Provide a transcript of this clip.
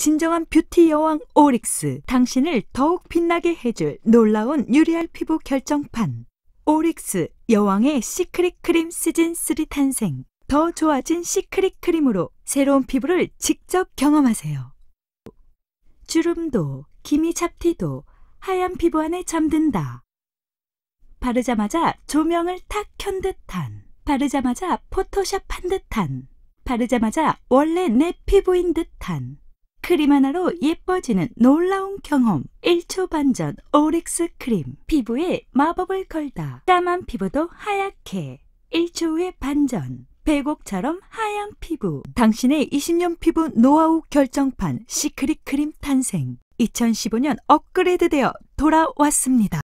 진정한 뷰티 여왕 오릭스. 당신을 더욱 빛나게 해줄 놀라운 유리알 피부 결정판. 오릭스 여왕의 시크릿 크림 시즌 3 탄생. 더 좋아진 시크릿 크림으로 새로운 피부를 직접 경험하세요. 주름도, 기미 잡티도 하얀 피부 안에 잠든다. 바르자마자 조명을 탁 켠 듯한, 바르자마자 포토샵 한 듯한, 바르자마자 원래 내 피부인 듯한, 크림 하나로 예뻐지는 놀라운 경험 1초 반전 오릭스 크림 피부에 마법을 걸다 까만 피부도 하얗게 1초 후에 반전 백옥처럼 하얀 피부 당신의 20년 피부 노하우 결정판 시크릿 크림 탄생 2015년 업그레이드되어 돌아왔습니다.